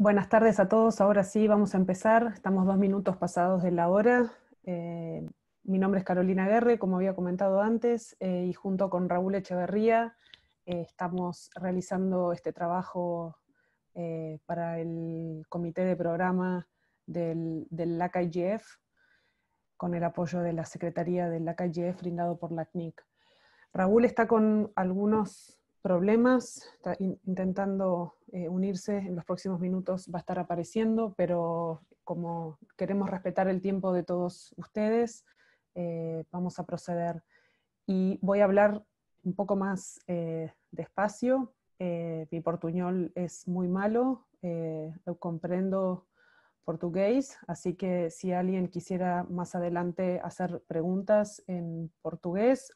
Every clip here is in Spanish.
Buenas tardes a todos. Ahora sí, vamos a empezar. Estamos dos minutos pasados de la hora. Eh, mi nombre es Carolina Guerre, como había comentado antes, eh, y junto con Raúl Echeverría eh, estamos realizando este trabajo para el comité de programa del, del laca con el apoyo de la Secretaría del LACA-IGF brindado por la CNIC. Raúl está con algunos problemas, está intentando eh, unirse en los próximos minutos va a estar apareciendo, pero como queremos respetar el tiempo de todos ustedes, eh, vamos a proceder. Y voy a hablar un poco más eh, despacio. mi portuñol es muy malo, lo comprendo portugués, así que si alguien quisiera más adelante hacer preguntas en portugués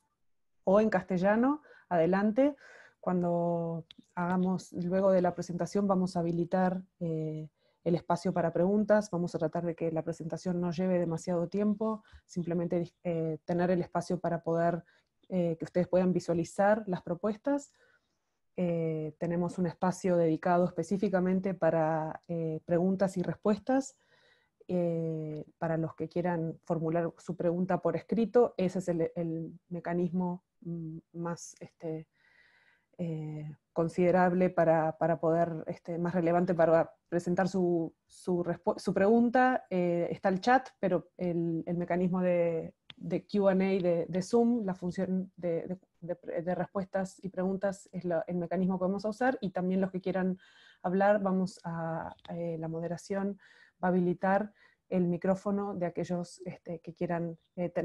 o en castellano, adelante cuando hagamos, luego de la presentación vamos a habilitar eh, el espacio para preguntas, vamos a tratar de que la presentación no lleve demasiado tiempo, simplemente eh, tener el espacio para poder, eh, que ustedes puedan visualizar las propuestas. tenemos un espacio dedicado específicamente para preguntas y respuestas, para los que quieran formular su pregunta por escrito, ese es el, el mecanismo mm, más este, eh, considerable para, para poder, este, más relevante para presentar su, su, su pregunta. Eh, está el chat, pero el, el mecanismo de, de QA de, de, Zoom, la función de, de respuestas y preguntas es el mecanismo que vamos a usar y también los que quieran hablar, vamos a, eh, la moderación va a habilitar el micrófono de aquellos este, que quieran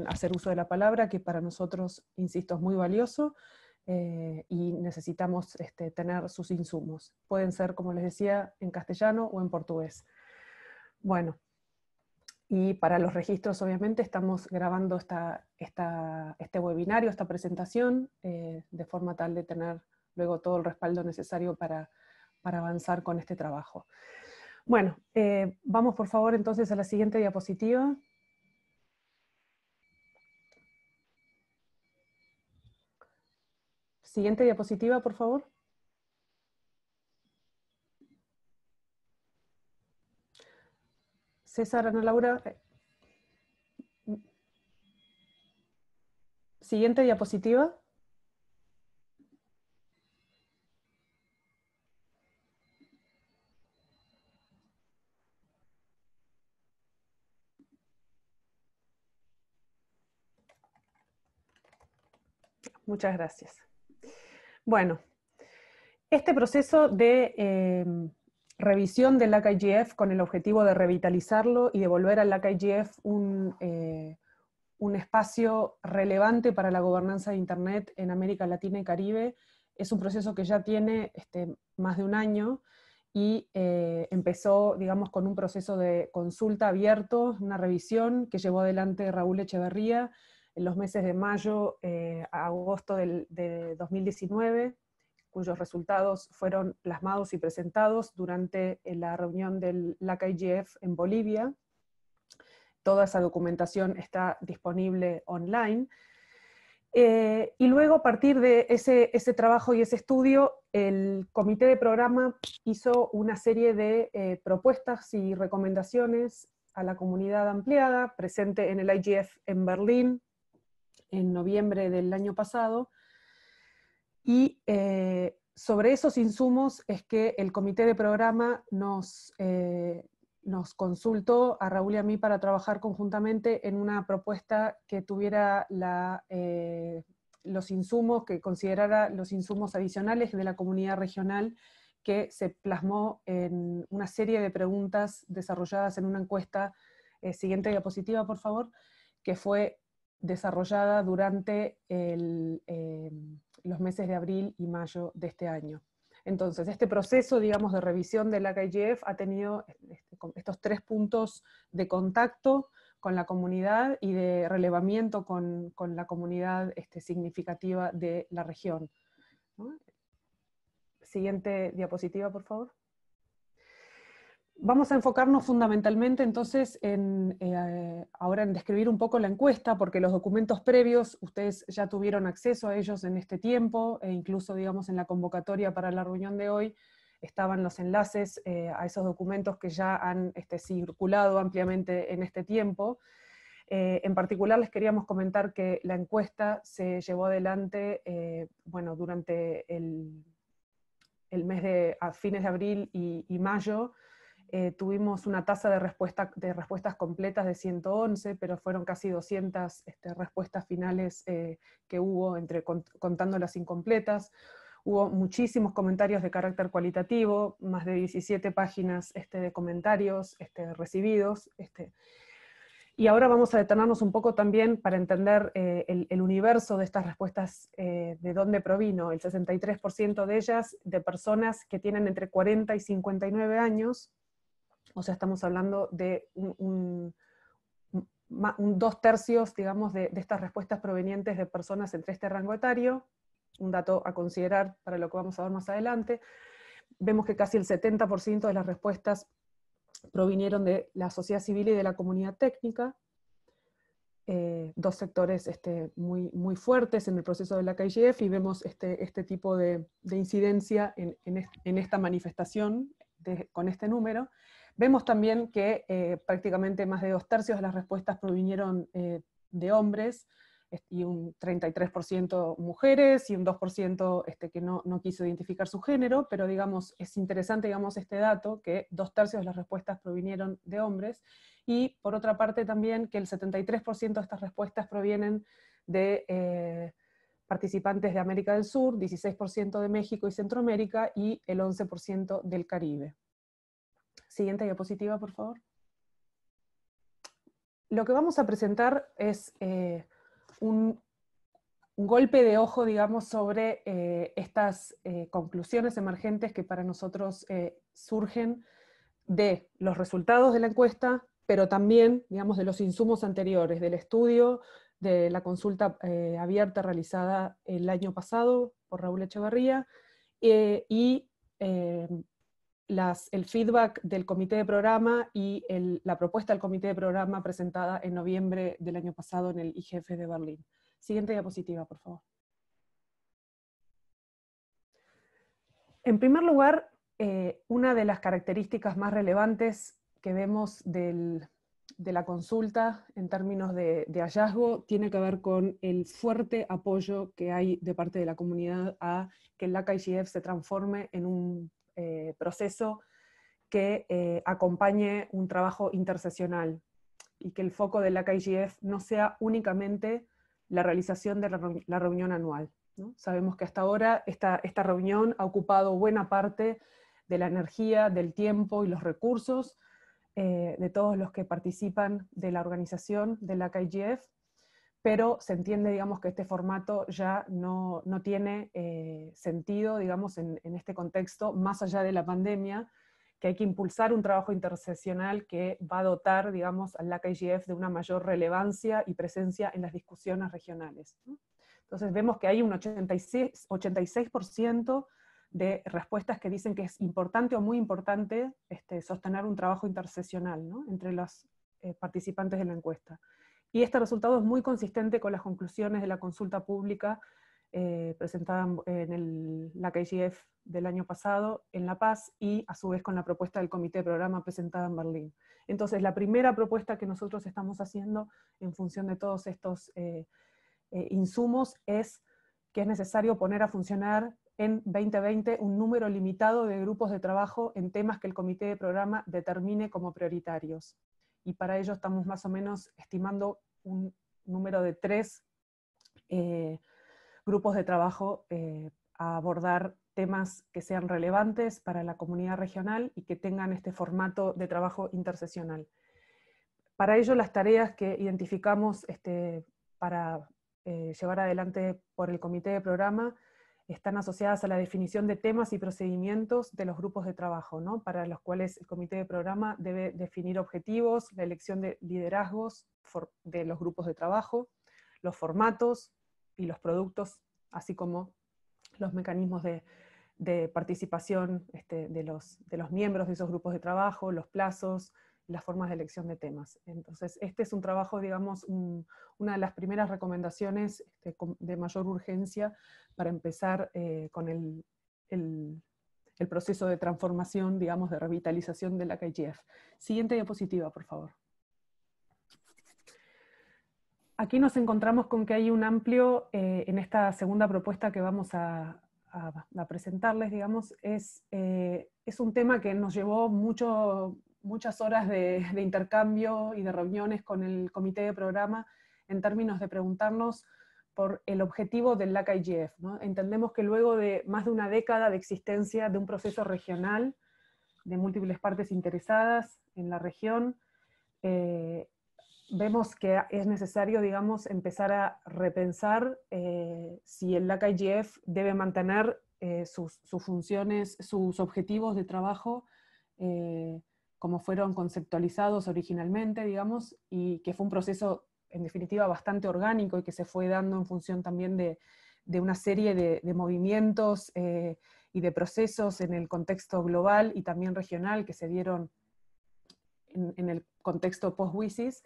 hacer uso de la palabra, que para nosotros, insisto, es muy valioso. Eh, y necesitamos este, tener sus insumos. Pueden ser, como les decía, en castellano o en portugués. Bueno, y para los registros, obviamente, estamos grabando esta, este webinario, esta presentación, eh, de forma tal de tener luego todo el respaldo necesario para, para avanzar con este trabajo. Bueno, eh, vamos por favor entonces a la siguiente diapositiva. Siguiente diapositiva, por favor. César, Ana Laura. Eh, siguiente diapositiva. Muchas gracias. Bueno, este proceso de em, revisión del la con el objetivo de revitalizarlo y devolver al la eh, un, espacio relevante para la gobernanza de Internet en América Latina y Caribe, es un proceso que ya tiene este, más de un año y eh, empezó, digamos, con un proceso de consulta abierto, una revisión que llevó adelante Raúl Echeverría en los meses de mayo eh, a agosto del, de 2019, cuyos resultados fueron plasmados y presentados durante eh, la reunión del LAC-IGF en Bolivia. Toda esa documentación está disponible online. Eh, y luego, a partir de ese, trabajo y ese estudio, el comité de programa hizo una serie de propuestas y recomendaciones a la comunidad ampliada presente en el IGF en Berlín en noviembre del año pasado. Y eh, sobre esos insumos es que el comité de programa nos, eh, nos consultó a Raúl y a mí para trabajar conjuntamente en una propuesta que tuviera la, eh, los insumos, que considerara los insumos adicionales de la comunidad regional que se plasmó en una serie de preguntas desarrolladas en una encuesta, siguiente diapositiva por favor, que fue desarrollada durante eh, los meses de abril y mayo de este año. Entonces, este proceso, digamos, de revisión del AKGF ha tenido este, estos tres puntos de contacto con la comunidad y de relevamiento con, la comunidad este, significativa de la región. Siguiente diapositiva, por favor. Vamos a enfocarnos fundamentalmente entonces en, eh, ahora en describir un poco la encuesta, porque los documentos previos ustedes ya tuvieron acceso a ellos en este tiempo, e incluso digamos en la convocatoria para la reunión de hoy estaban los enlaces eh, a esos documentos que ya han este, circulado ampliamente en este tiempo. Eh, en particular les queríamos comentar que la encuesta se llevó adelante bueno, durante el, mes de fines de abril y mayo, eh, tuvimos una tasa de, respuesta, de respuestas completas de 111, pero fueron casi 200 este, respuestas finales eh, que hubo entre contando las incompletas. Hubo muchísimos comentarios de carácter cualitativo, más de 17 páginas este, de comentarios este, recibidos. Y ahora vamos a detenernos un poco también para entender eh, el, universo de estas respuestas, de dónde provino. El 63% de ellas de personas que tienen entre 40 y 59 años, o sea, estamos hablando de un, dos tercios, digamos, de, estas respuestas provenientes de personas entre este rango etario, un dato a considerar para lo que vamos a ver más adelante. Vemos que casi el 70% de las respuestas provinieron de la sociedad civil y de la comunidad técnica, eh, dos sectores este, muy, fuertes en el proceso de la KIGF y vemos este, este tipo de, incidencia en, esta manifestación con este número. Vemos también que eh, prácticamente más de dos tercios de las respuestas provinieron eh, de hombres y un 33% mujeres y un 2% este, que no, quiso identificar su género, pero digamos, es interesante este dato, que dos tercios de las respuestas provinieron de hombres, y por otra parte también que el 73% de estas respuestas provienen de eh, participantes de América del Sur, 16% de México y Centroamérica y el 11% del Caribe. Siguiente diapositiva, por favor. Lo que vamos a presentar es eh, un, golpe de ojo, digamos, sobre eh, estas eh, conclusiones emergentes que para nosotros surgen de los resultados de la encuesta, pero también, digamos, de los insumos anteriores, del estudio, de la consulta abierta realizada el año pasado por Raúl Echevarría, y el feedback del comité de programa y la propuesta del comité de programa presentada en noviembre del año pasado en el IGF de Berlín. Siguiente diapositiva, por favor. En primer lugar, eh, una de las características más relevantes que vemos de la consulta en términos de, hallazgo tiene que ver con el fuerte apoyo que hay de parte de la comunidad a que el LACA se transforme en un eh, proceso que eh, acompañe un trabajo interseccional y que el foco de la KIGF no sea únicamente la realización de la, reunión anual. Sabemos que hasta ahora esta, reunión ha ocupado buena parte de la energía, del tiempo y los recursos eh, de todos los que participan de la organización de la KIGF, pero se entiende, digamos, que este formato ya no, tiene eh, sentido, digamos, en, este contexto, más allá de la pandemia, que hay que impulsar un trabajo interseccional que va a dotar, digamos, al LACA de una mayor relevancia y presencia en las discusiones regionales. Entonces vemos que hay un 86%, de respuestas que dicen que es importante o muy importante este, sostener un trabajo interseccional entre los eh, participantes de la encuesta. Y este resultado es muy consistente con las conclusiones de la consulta pública eh, presentada en la KGF del año pasado en La Paz y a su vez con la propuesta del comité de programa presentada en Berlín. Entonces, la primera propuesta que nosotros estamos haciendo en función de todos estos eh, eh, insumos es que es necesario poner a funcionar en 2020 un número limitado de grupos de trabajo en temas que el comité de programa determine como prioritarios y para ello estamos más o menos estimando un número de tres eh, grupos de trabajo eh, a abordar temas que sean relevantes para la comunidad regional y que tengan este formato de trabajo interseccional. Para ello, las tareas que identificamos este, para eh, llevar adelante por el comité de programa están asociadas a la definición de temas y procedimientos de los grupos de trabajo, ¿no? para los cuales el comité de programa debe definir objetivos, la elección de liderazgos de los grupos de trabajo, los formatos y los productos, así como los mecanismos de, participación este, de los miembros de esos grupos de trabajo, los plazos, las formas de elección de temas. Entonces, este es un trabajo, digamos, una de las primeras recomendaciones este, de mayor urgencia para empezar eh, con el, el, proceso de transformación, digamos, de revitalización de la KGF. Siguiente diapositiva, por favor. Aquí nos encontramos con que hay un amplio, eh, en esta segunda propuesta que vamos a, presentarles, digamos, es, eh, es un tema que nos llevó mucho, muchas horas de, intercambio y de reuniones con el comité de programa en términos de preguntarnos por el objetivo del LAC IGF. Entendemos que luego de más de una década de existencia de un proceso regional, de múltiples partes interesadas en la región, eh, vemos que es necesario, digamos, empezar a repensar eh, si el LAC IGF debe mantener eh, sus, funciones, sus objetivos de trabajo como fueron conceptualizados originalmente, digamos, y que fue un proceso en definitiva bastante orgánico y que se fue dando en función también de, una serie de, movimientos eh, y de procesos en el contexto global y también regional que se dieron en, el contexto post-WISIS,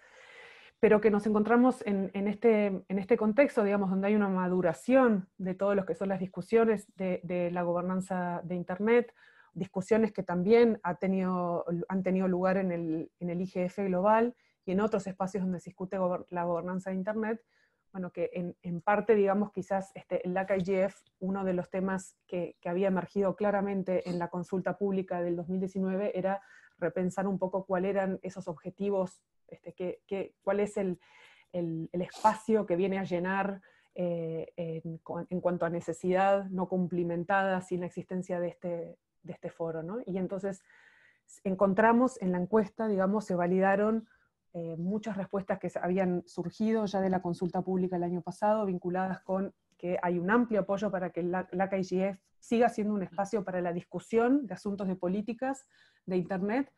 pero que nos encontramos este, en, este, contexto, digamos, donde hay una maduración de todos los que son las discusiones de la gobernanza de Internet, discusiones que también ha tenido, han tenido lugar en el, IGF global y en otros espacios donde se discute la gobernanza de Internet, bueno, que en, parte, digamos, quizás este, el LACA uno de los temas que, había emergido claramente en la consulta pública del 2019 era repensar un poco cuáles eran esos objetivos, este, cuál es el, espacio que viene a llenar eh, en, cuanto a necesidad no cumplimentada sin la existencia de este, de este foro, ¿no? Y entonces encontramos en la encuesta, digamos, se validaron eh, muchas respuestas que habían surgido ya de la consulta pública el año pasado, vinculadas con que hay un amplio apoyo para que la, siga siendo un espacio para la discusión de asuntos de políticas de Internet,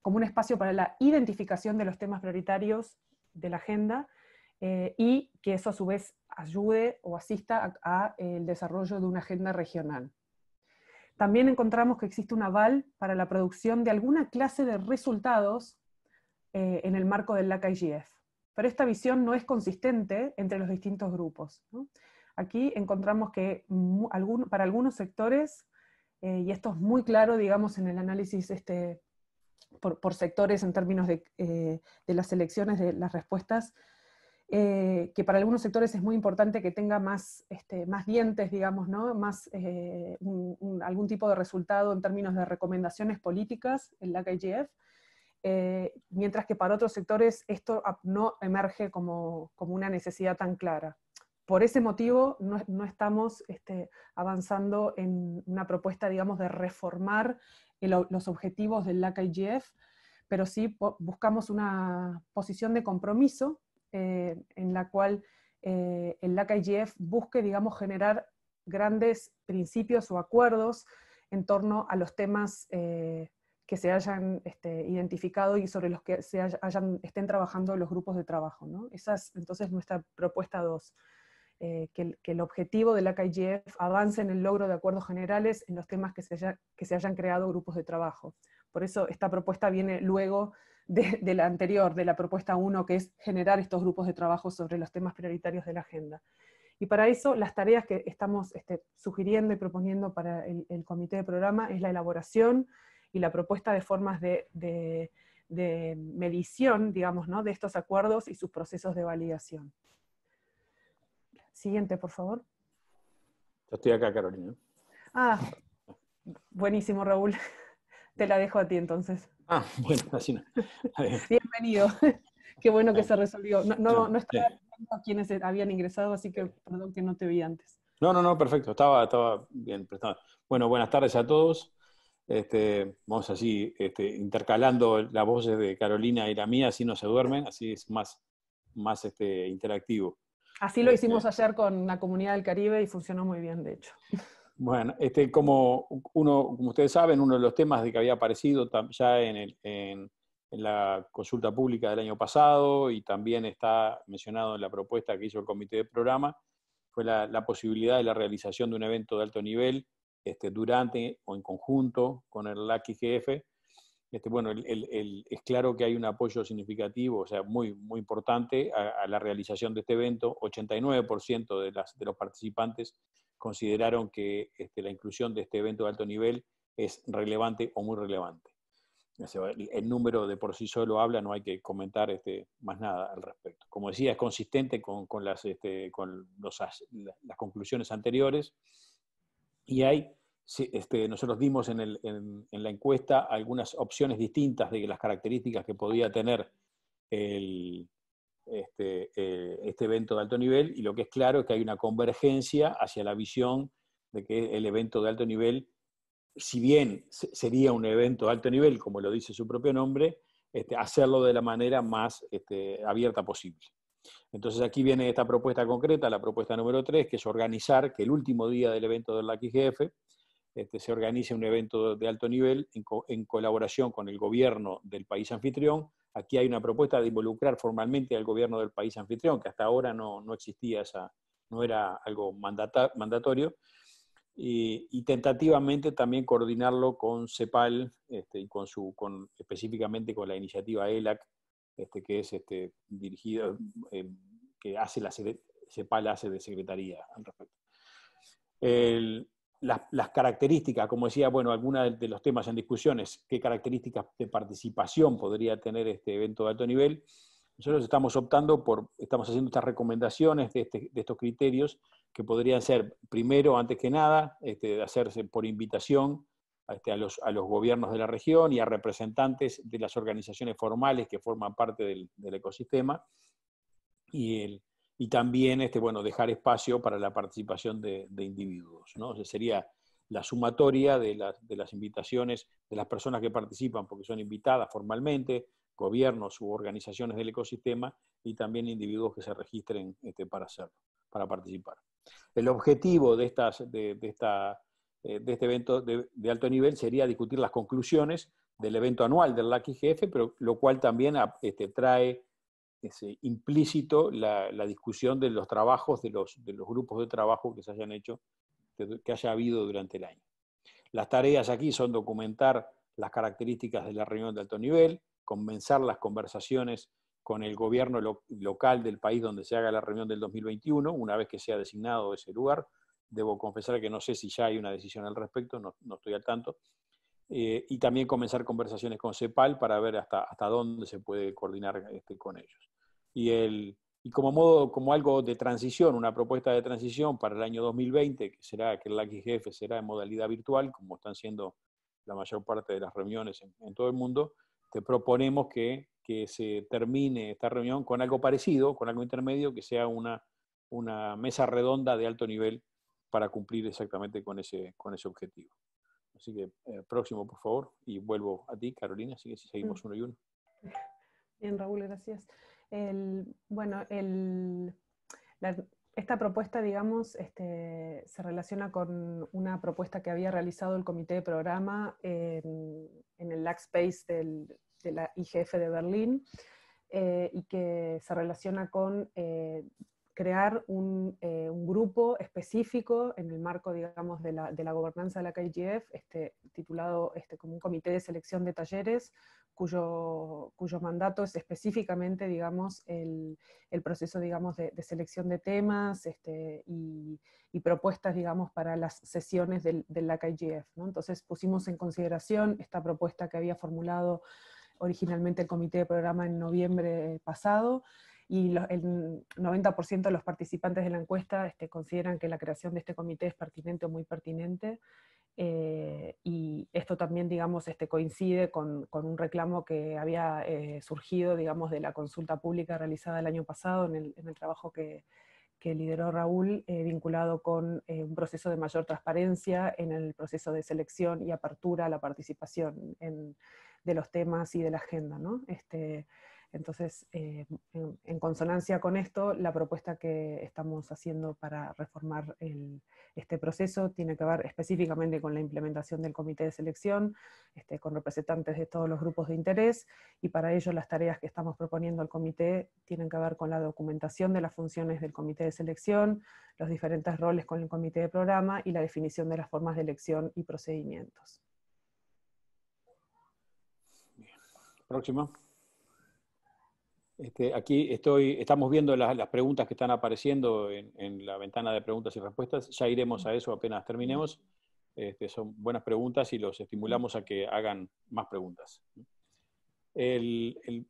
como un espacio para la identificación de los temas prioritarios de la agenda, eh, y que eso a su vez ayude o asista al desarrollo de una agenda regional. También encontramos que existe un aval para la producción de alguna clase de resultados eh, en el marco del lac IGF. Pero esta visión no es consistente entre los distintos grupos. Aquí encontramos que para algunos sectores, eh, y esto es muy claro, digamos, en el análisis este, por, sectores en términos de, eh, de las elecciones de las respuestas, eh, que para algunos sectores es muy importante que tenga más, este, más dientes, digamos, ¿no? más eh, algún tipo de resultado en términos de recomendaciones políticas en la IGF, eh, mientras que para otros sectores esto no emerge como, como una necesidad tan clara. Por ese motivo no, no estamos este, avanzando en una propuesta, digamos, de reformar los objetivos del LACA IGF, pero sí buscamos una posición de compromiso eh, en la cual eh, el LACA busque, digamos, generar grandes principios o acuerdos en torno a los temas eh, que se hayan este, identificado y sobre los que se hayan, estén trabajando los grupos de trabajo. ¿no? Esa entonces nuestra propuesta 2, que, el objetivo del AKIGF avance en el logro de acuerdos generales en los temas que se, que se hayan creado grupos de trabajo. Por eso esta propuesta viene luego de, la anterior, de la propuesta 1, que es generar estos grupos de trabajo sobre los temas prioritarios de la agenda. Y para eso, las tareas que estamos este, sugiriendo y proponiendo para el, comité de programa es la elaboración y la propuesta de formas de, medición, digamos, ¿no? de estos acuerdos y sus procesos de validación. Siguiente, por favor. Yo estoy acá, Carolina. Ah, buenísimo, Raúl. Te la dejo a ti entonces. Ah, bueno, así no. Bienvenido. Qué bueno que se resolvió. No, no, no estaba quienes habían ingresado, así que perdón que no te vi antes. No, no, no, perfecto. Estaba, estaba bien prestado. Bueno, buenas tardes a todos. Este, vamos así este, intercalando las voces de Carolina y la mía, así no se duermen, así es más, más este, interactivo. Así lo hicimos ayer con la comunidad del Caribe y funcionó muy bien, de hecho. Bueno, este, como, uno, ustedes saben, uno de los temas de que había aparecido ya en, la consulta pública del año pasado y también está mencionado en la propuesta que hizo el comité de programa fue la, posibilidad de la realización de un evento de alto nivel este, durante o en conjunto con el LAC IGF. Este, bueno, es claro que hay un apoyo significativo, o sea, muy, muy importante a, la realización de este evento. 89% de, las, de los participantes consideraron que este, la inclusión de este evento de alto nivel es relevante o muy relevante. El número de por sí solo habla, no hay que comentar este, más nada al respecto. Como decía, es consistente con, las, este, con las conclusiones anteriores y hay este, nosotros dimos en, en, la encuesta algunas opciones distintas de las características que podía tener el, este, eh, este evento de alto nivel y lo que es claro es que hay una convergencia hacia la visión de que el evento de alto nivel, si bien sería un evento de alto nivel, como lo dice su propio nombre, este, hacerlo de la manera más este, abierta posible. Entonces aquí viene esta propuesta concreta, la propuesta número 3, que es organizar que el último día del evento del la este, se organice un evento de alto nivel en, colaboración con el gobierno del país anfitrión Aquí hay una propuesta de involucrar formalmente al gobierno del país anfitrión, que hasta ahora no, existía esa, no era algo mandatorio, y, tentativamente también coordinarlo con CEPAL este, y con su, específicamente con la iniciativa ELAC, este, que es este, dirigida, eh, que hace la, CEPAL hace de secretaría al respecto. El, las, características, como decía, bueno, algunos de los temas en discusiones, qué características de participación podría tener este evento de alto nivel, nosotros estamos optando por, estamos haciendo estas recomendaciones de, este, estos criterios que podrían ser, primero, antes que nada, este, hacerse por invitación este, a, los, gobiernos de la región y a representantes de las organizaciones formales que forman parte del ecosistema. Y el, y también este, bueno, dejar espacio para la participación de, individuos. ¿no? O sería la sumatoria de las, de las, invitaciones de las personas que participan, porque son invitadas formalmente, gobiernos u organizaciones del ecosistema y también individuos que se registren este, para hacerlo, para participar. El objetivo de, estas, de, de eh, este evento de, alto nivel sería discutir las conclusiones del evento anual del LACIGF pero lo cual también este, trae implícito la, discusión de los trabajos, de los, grupos de trabajo que se hayan hecho, que haya habido durante el año. Las tareas aquí son documentar las características de la reunión de alto nivel, comenzar las conversaciones con el gobierno local del país donde se haga la reunión del 2021, una vez que sea designado ese lugar. Debo confesar que no sé si ya hay una decisión al respecto, no estoy al tanto. Eh, y también comenzar conversaciones con CEPAL para ver hasta, dónde se puede coordinar este, con ellos. Y, como, algo de transición, una propuesta de transición para el año 2020, que será que el Gf será en modalidad virtual, como están siendo la mayor parte de las reuniones en, todo el mundo, te proponemos que, se termine esta reunión con algo parecido, con algo intermedio, que sea una, mesa redonda de alto nivel para cumplir exactamente con ese objetivo. Así que eh, próximo, por favor, y vuelvo a ti, Carolina, así que si seguimos mm. uno y uno. Bien, Raúl, gracias. bueno, el, esta propuesta, digamos, este, se relaciona con una propuesta que había realizado el comité de programa en, el LAC Space de la IGF de Berlín eh, y que se relaciona con eh, crear eh, un, grupo específico en el marco, digamos, de la, gobernanza de la CAIGF, este, titulado este, como un comité de selección de talleres, cuyo, mandato es específicamente, digamos, el, proceso, digamos, de, selección de temas este, y, propuestas, digamos, para las sesiones de la CAIGF. Entonces pusimos en consideración esta propuesta que había formulado originalmente el comité de programa en noviembre pasado, y el 90% de los participantes de la encuesta este, consideran que la creación de este comité es pertinente o muy pertinente. Eh, y esto también, digamos, este, coincide con, un reclamo que había eh, surgido, digamos, de la consulta pública realizada el año pasado en el, trabajo que, lideró Raúl, eh, vinculado con un proceso de mayor transparencia en el proceso de selección y apertura a la participación en, de los temas y de la agenda, ¿no? Este, entonces, eh, en, consonancia con esto, la propuesta que estamos haciendo para reformar este proceso tiene que ver específicamente con la implementación del comité de selección, este, con representantes de todos los grupos de interés, y para ello las tareas que estamos proponiendo al comité tienen que ver con la documentación de las funciones del comité de selección, los diferentes roles con el comité de programa y la definición de las formas de elección y procedimientos. Bien. Este, aquí estamos viendo las, preguntas que están apareciendo en, la ventana de preguntas y respuestas. Ya iremos a eso apenas terminemos. Este, son buenas preguntas y los estimulamos a que hagan más preguntas.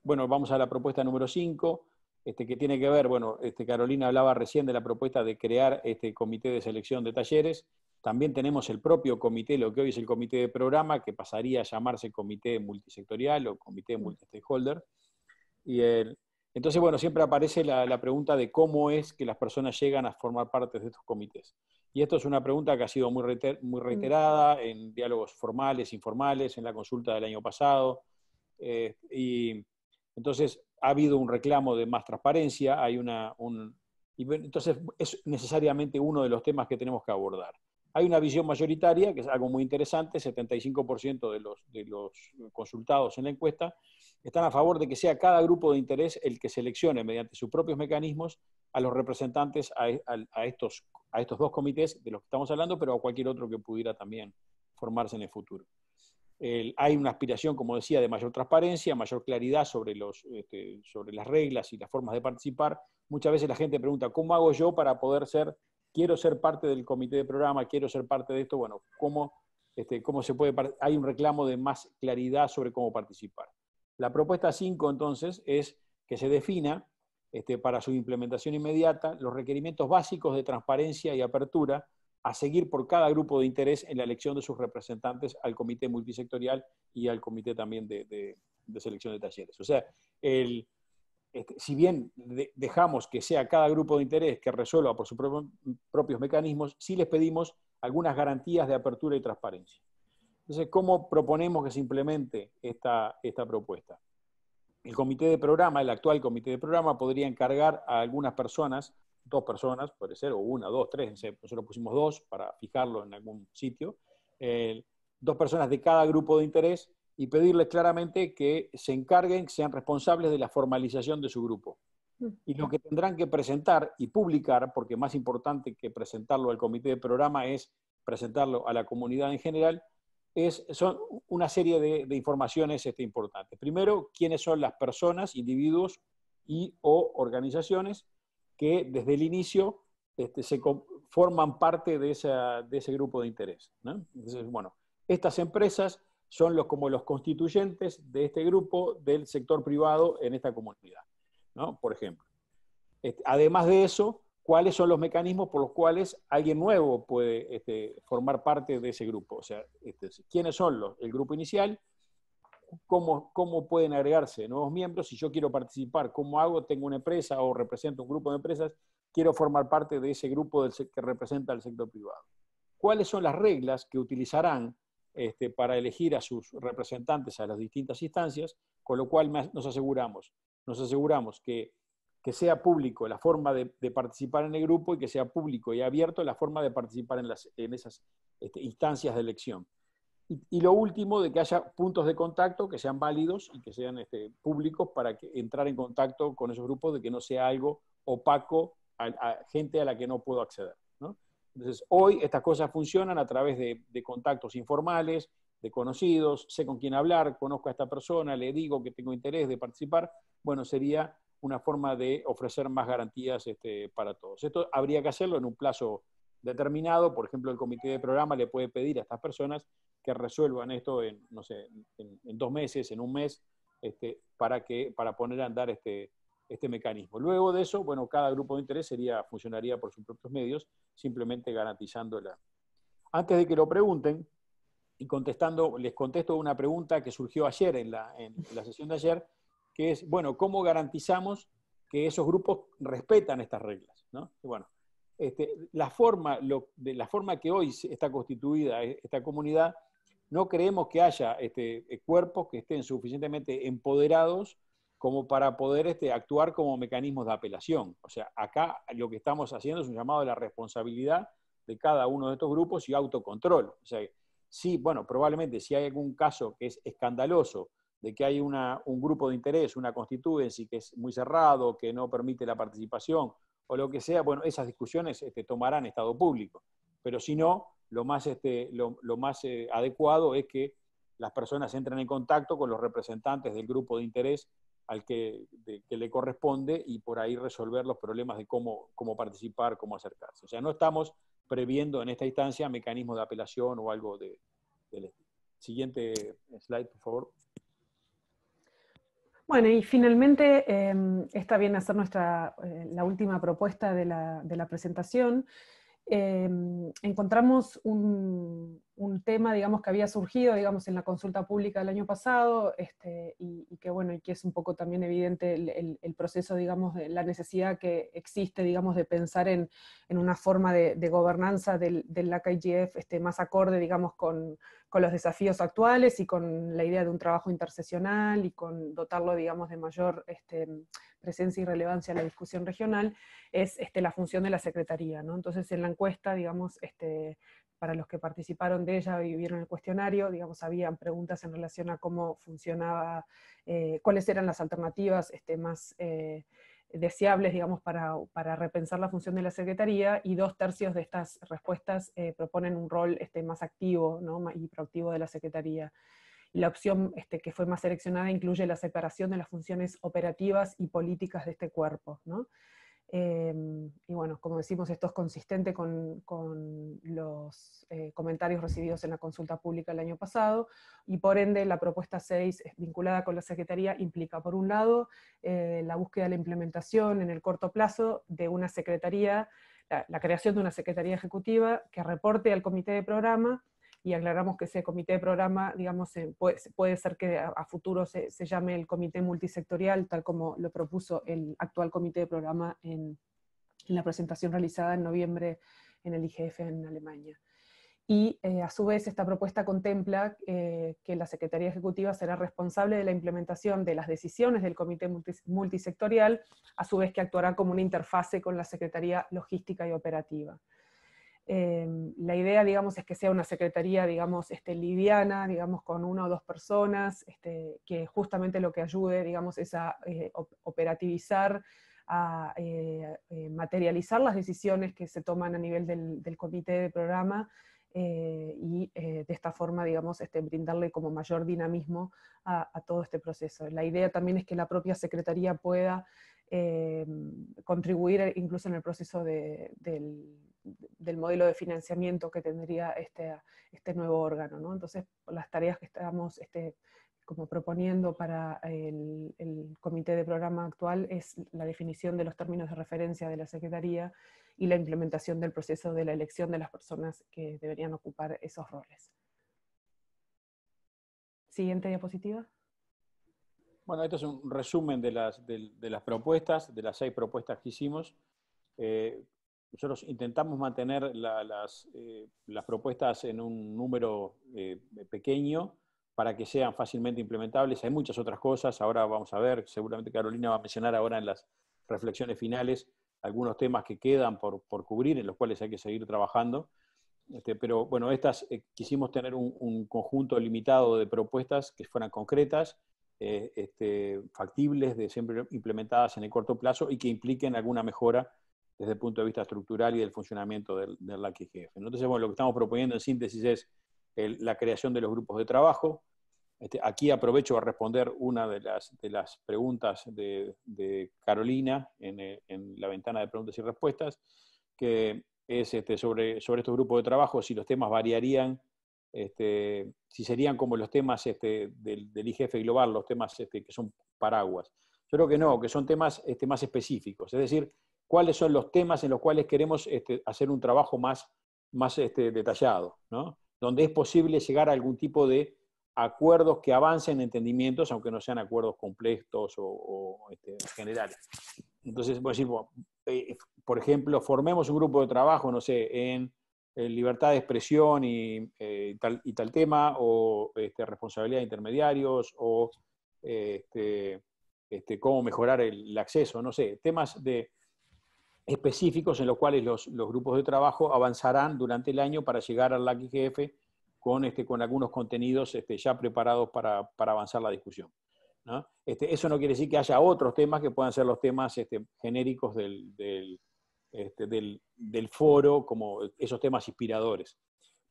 bueno, vamos a la propuesta número 5, este, que tiene que ver, bueno, este, Carolina hablaba recién de la propuesta de crear este comité de selección de talleres. También tenemos el propio comité, lo que hoy es el comité de programa, que pasaría a llamarse comité multisectorial o comité multistakeholder. stakeholder y el, entonces, bueno, siempre aparece la, pregunta de cómo es que las personas llegan a formar parte de estos comités. Y esto es una pregunta que ha sido muy, muy mm. reiterada en diálogos formales, informales, en la consulta del año pasado. Eh, y entonces ha habido un reclamo de más transparencia, hay una... entonces es necesariamente uno de los temas que tenemos que abordar. Hay una visión mayoritaria, que es algo muy interesante, 75% de los consultados en la encuesta están a favor de que sea cada grupo de interés el que seleccione mediante sus propios mecanismos a los representantes e, a, estos, a estos dos comités de los que estamos hablando, pero a cualquier otro que pudiera también formarse en el futuro. hay una aspiración, como decía, de mayor transparencia, mayor claridad sobre, los, este, sobre las reglas y las formas de participar. Muchas veces la gente pregunta, ¿cómo hago yo para poder ser, quiero ser parte del comité de programa, quiero ser parte de esto? Bueno, ¿cómo, este, se puede, hay un reclamo de más claridad sobre cómo participar. La propuesta 5, entonces, es que se defina este, para su implementación inmediata los requerimientos básicos de transparencia y apertura a seguir por cada grupo de interés en la elección de sus representantes al comité multisectorial y al comité también de, selección de talleres. O sea, este, si bien dejamos que sea cada grupo de interés que resuelva por sus propios, propios mecanismos, sí les pedimos algunas garantías de apertura y transparencia. Entonces, ¿cómo proponemos que se implemente esta, propuesta? El comité de programa, el actual comité de programa, podría encargar a algunas personas, dos personas, puede ser, o una, dos, tres, nosotros pusimos dos para fijarlo en algún sitio, eh, dos personas de cada grupo de interés y pedirles claramente que se encarguen, sean responsables de la formalización de su grupo. Y lo que tendrán que presentar y publicar, porque más importante que presentarlo al comité de programa es presentarlo a la comunidad en general, son una serie de, informaciones este, importantes. Primero, quiénes son las personas, individuos y o organizaciones que desde el inicio este, se forman parte de, ese grupo de interés. bueno, estas empresas son los, como los constituyentes de este grupo del sector privado en esta comunidad, por ejemplo. Este, además de eso, cuáles son los mecanismos por los cuales alguien nuevo puede este, formar parte de ese grupo. O sea, este, quiénes son los, el grupo inicial, cómo, cómo pueden agregarse nuevos miembros, si yo quiero participar, cómo hago, tengo una empresa o represento un grupo de empresas, quiero formar parte de ese grupo del, que representa al sector privado. ¿Cuáles son las reglas que utilizarán este, para elegir a sus representantes a las distintas instancias? Con lo cual nos aseguramos, nos aseguramos que que sea público la forma de, participar en el grupo y que sea público y abierto la forma de participar en, las, en esas este, instancias de elección. Y, lo último, de que haya puntos de contacto que sean válidos y que sean este, públicos para que, entrar en contacto con esos grupos, de que no sea algo opaco a, gente a la que no puedo acceder. Entonces, hoy estas cosas funcionan a través de contactos informales, de conocidos, sé con quién hablar, conozco a esta persona, le digo que tengo interés de participar. Bueno, sería una forma de ofrecer más garantías este, para todos. Esto habría que hacerlo en un plazo determinado, por ejemplo, el comité de programa le puede pedir a estas personas que resuelvan esto en, no sé, en, dos meses, en un mes, este, para, que, para poner a andar este, este, mecanismo. Luego de eso, bueno, cada grupo de interés funcionaría por sus propios medios, simplemente garantizándola. Antes de que lo pregunten, y contestando, les contesto una pregunta que surgió ayer en la, en la sesión de ayer, que es, bueno, ¿cómo garantizamos que esos grupos respetan estas reglas? ¿no? bueno, este, la, forma, de la forma que hoy está constituida e, esta comunidad, no creemos que haya este, eh, cuerpos que estén suficientemente empoderados como para poder este, actuar como mecanismos de apelación. O sea, acá lo que estamos haciendo es un llamado a la responsabilidad de cada uno de estos grupos y autocontrol. O sea, sí, bueno, probablemente si hay algún caso que es escandaloso de que hay un grupo de interés, una constituency que es muy cerrado, que no permite la participación o lo que sea, bueno, esas discusiones este, tomarán estado público. Pero si no, lo más, este, lo, más eh, adecuado es que las personas entren en contacto con los representantes del grupo de interés al que, le corresponde y por ahí resolver los problemas de cómo, cómo participar, cómo acercarse. O sea, no estamos previendo en esta instancia mecanismos de apelación o algo de, del estilo. Siguiente slide, por favor. Bueno, y finalmente em, esta viene a ser nuestra, eh, la última propuesta de la, presentación. Em, encontramos un, tema, digamos, que había surgido, digamos, en la consulta pública del año pasado, este, y, que, bueno, y que es un poco también evidente el, proceso, digamos, de la necesidad que existe, digamos, de pensar en, una forma de, gobernanza del, del este, más acorde, digamos, con, con los desafíos actuales y con la idea de un trabajo interseccional y con dotarlo, digamos, de mayor este, presencia y relevancia en la discusión regional, es este, la función de la Secretaría. ¿no? Entonces, en la encuesta, digamos, este, para los que participaron de ella y vieron el cuestionario, digamos, habían preguntas en relación a cómo funcionaba, eh, cuáles eran las alternativas este, más... Eh, deseables, digamos, para, repensar la función de la Secretaría, y dos tercios de estas respuestas eh, proponen un rol este, más activo ¿no? y proactivo de la Secretaría. la opción este, que fue más seleccionada incluye la separación de las funciones operativas y políticas de este cuerpo. ¿no? Em, y bueno, como decimos, esto es consistente con, los eh, comentarios recibidos en la consulta pública el año pasado y por ende la propuesta 6 vinculada con la Secretaría implica, por un lado, eh, la búsqueda de la implementación en el corto plazo de una Secretaría, la creación de una Secretaría Ejecutiva que reporte al Comité de Programa y aclaramos que ese comité de programa, digamos, puede, ser que a, futuro se, llame el comité multisectorial, tal como lo propuso el actual comité de programa en, la presentación realizada en noviembre en el IGF en Alemania. Y eh, a su vez esta propuesta contempla eh, que la Secretaría Ejecutiva será responsable de la implementación de las decisiones del Comité Multisectorial, a su vez que actuará como una interfase con la Secretaría Logística y Operativa. Em, la idea, digamos, es que sea una secretaría, digamos, este, liviana, digamos, con una o dos personas, este, que justamente lo que ayude, digamos, es a eh, operativizar, a eh, eh, materializar las decisiones que se toman a nivel del, comité de programa y de esta forma, digamos, este, brindarle como mayor dinamismo a, todo este proceso. La idea también es que la propia secretaría pueda em, contribuir incluso en el proceso de, del, del modelo de financiamiento que tendría este, este nuevo órgano. ¿no? Entonces, las tareas que estamos este, como proponiendo para el, comité de programa actual es la definición de los términos de referencia de la Secretaría y la implementación del proceso de la elección de las personas que deberían ocupar esos roles. Siguiente diapositiva. Bueno, esto es un resumen de las, de, las propuestas, de las seis propuestas que hicimos. Eh, nosotros intentamos mantener eh, las, propuestas en un número eh, pequeño para que sean fácilmente implementables. Hay muchas otras cosas, ahora vamos a ver, seguramente Carolina va a mencionar ahora en las reflexiones finales algunos temas que quedan por, por cubrir, en los cuales hay que seguir trabajando. Este, pero bueno, estas eh, quisimos tener un, conjunto limitado de propuestas que fueran concretas, este, factibles, de siempre implementadas en el corto plazo y que impliquen alguna mejora desde el punto de vista estructural y del funcionamiento del, del LACIGF. Entonces, bueno, lo que estamos proponiendo en síntesis es la creación de los grupos de trabajo. Este, aquí aprovecho a responder una de las, preguntas de, Carolina eh, en, la ventana de preguntas y respuestas, que es este, sobre, sobre estos grupos de trabajo, si los temas variarían este, si serían como los temas este, del, del, IGF global, los temas que son paraguas. Yo creo que no, que son temas más específicos. Es decir, cuáles son los temas en los cuales queremos este, hacer un trabajo más, más este, detallado, ¿no? donde es posible llegar a algún tipo de acuerdos que avancen entendimientos, aunque no sean acuerdos complejos o, este, generales. Entonces, eh, por, ejemplo, formemos un grupo de trabajo, no sé, en libertad de expresión y, eh, tal, y tal tema, o responsabilidad de intermediarios, o cómo mejorar el, acceso, no sé, temas de, específicos en los cuales los, grupos de trabajo avanzarán durante el año para llegar al LACIGF con, este, con algunos contenidos este, ya preparados para, avanzar la discusión. Este, eso no quiere decir que haya otros temas que puedan ser los temas genéricos del, foro, como esos temas inspiradores.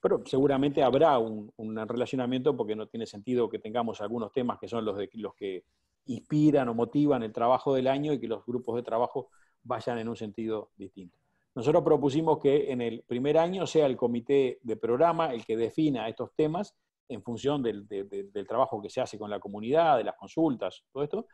Pero seguramente habrá un, un, relacionamiento porque no tiene sentido que tengamos algunos temas que son los, de, los que inspiran o motivan el trabajo del año y que los grupos de trabajo vayan en un sentido distinto. Nosotros propusimos que en el primer año sea el comité de programa el que defina estos temas en función del, trabajo que se hace con la comunidad, de las consultas, todo esto,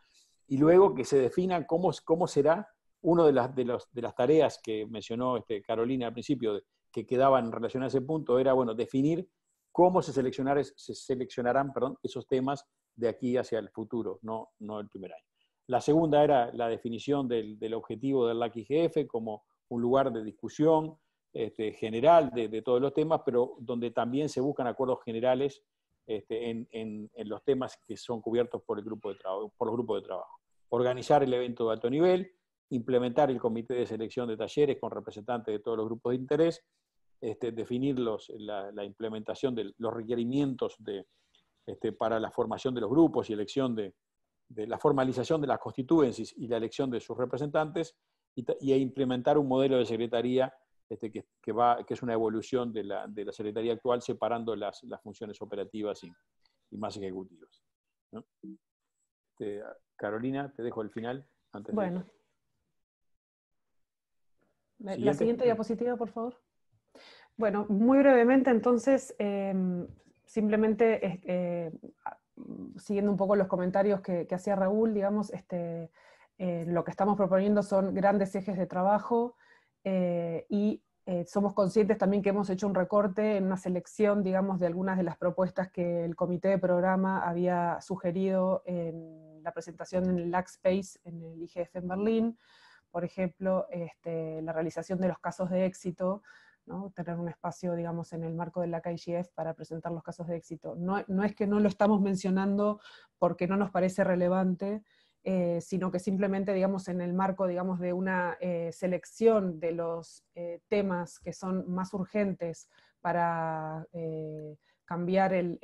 y luego que se defina cómo, cómo será una de las, de las tareas que mencionó este, Carolina al principio, que quedaban en relación a ese punto, era bueno, definir cómo se, se seleccionarán perdón, esos temas de aquí hacia el futuro, no, no el primer año. La segunda era la definición del, objetivo del LACIGF como un lugar de discusión este, general de, todos los temas, pero donde también se buscan acuerdos generales este, en, los temas que son cubiertos por, el grupo de los grupos de trabajo. Organizar el evento de alto nivel, implementar el comité de selección de talleres con representantes de todos los grupos de interés, este, definir la, implementación de los requerimientos para la formación de los grupos y elección de, de la formalización de las constituencias y la elección de sus representantes y, a implementar un modelo de secretaría este, que, va, que es una evolución de la, secretaría actual separando las, las funciones operativas y, más ejecutivas. Este, Carolina, te dejo el final. Antes bueno. La siguiente. siguiente diapositiva, por favor. Bueno, muy brevemente, entonces, em, simplemente eh, Mm, siguiendo un poco los comentarios que, hacía Raúl, digamos, este, eh, lo que estamos proponiendo son grandes ejes de trabajo eh, y eh, somos conscientes también que hemos hecho un recorte en una selección, de algunas de las propuestas que el comité de programa había sugerido en la presentación en el Space en el IGF en Berlín, por ejemplo, este, la realización de los casos de éxito, tener un espacio, digamos, en el marco de la KIGF para presentar los casos de éxito. No, es que no lo estamos mencionando porque no nos parece relevante, eh, sino que simplemente, digamos, en el marco, de una eh, selección de los eh, temas que son más urgentes para cambiar el,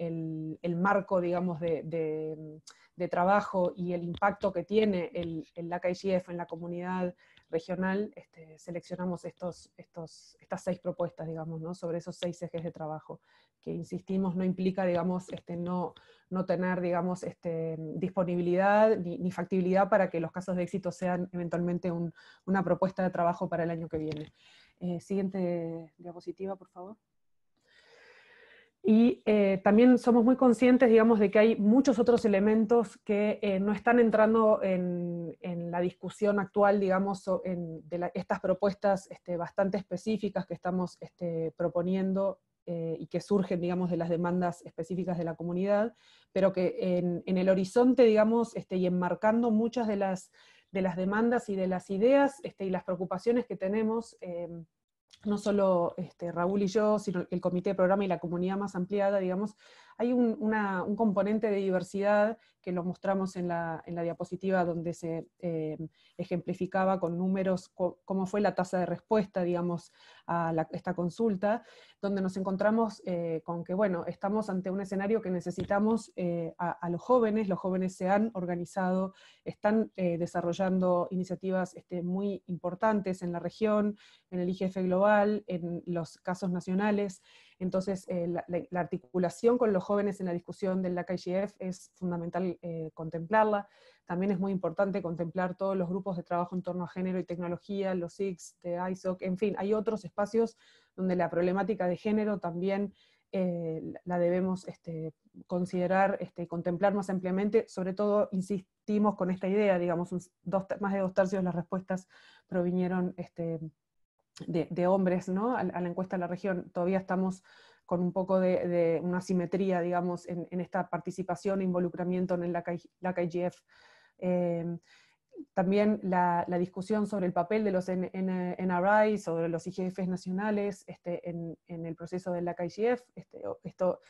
marco, digamos, de, trabajo y el impacto que tiene el, el IGF en la comunidad regional este, seleccionamos estos, estos, estas seis propuestas, digamos, sobre esos seis ejes de trabajo, que insistimos, no implica, digamos, este, no, no tener, digamos, este, disponibilidad ni, factibilidad para que los casos de éxito sean eventualmente una propuesta de trabajo para el año que viene. Eh, siguiente diapositiva, por favor. Y eh, también somos muy conscientes, digamos, de que hay muchos otros elementos que eh, no están entrando en, la discusión actual, digamos, de estas propuestas este, bastante específicas que estamos este, proponiendo eh, y que surgen, digamos, de las demandas específicas de la comunidad, pero que en, el horizonte, digamos, este, y enmarcando muchas de las, de las demandas y de las ideas y las preocupaciones que tenemos em, no solo este, Raúl y yo, sino el comité de programa y la comunidad más ampliada, digamos, hay un, componente de diversidad que lo mostramos en la, diapositiva donde se eh, ejemplificaba con números cómo fue la tasa de respuesta, digamos, a esta consulta, donde nos encontramos eh, con que, bueno, estamos ante un escenario que necesitamos eh, a, los jóvenes, los jóvenes se han organizado, están desarrollando iniciativas este, muy importantes en la región, en el IGF Global, en los casos nacionales, entonces, eh, la, articulación con los jóvenes en la discusión del IGF es fundamental eh, contemplarla. También es muy importante contemplar todos los grupos de trabajo en torno a género y tecnología, los SIGs, de ISOC, en fin, hay otros espacios donde la problemática de género también eh, la debemos este, considerar este, contemplar más ampliamente, sobre todo insistimos con esta idea, digamos, más de dos tercios de las respuestas provinieron este, de, hombres ¿no? a, la encuesta de la región. Todavía estamos con un poco de, una simetría, digamos, en, esta participación e involucramiento en el laca em, también la, discusión sobre el papel de los NRI, sobre los IGFs nacionales este, en, el proceso de la igf este, esto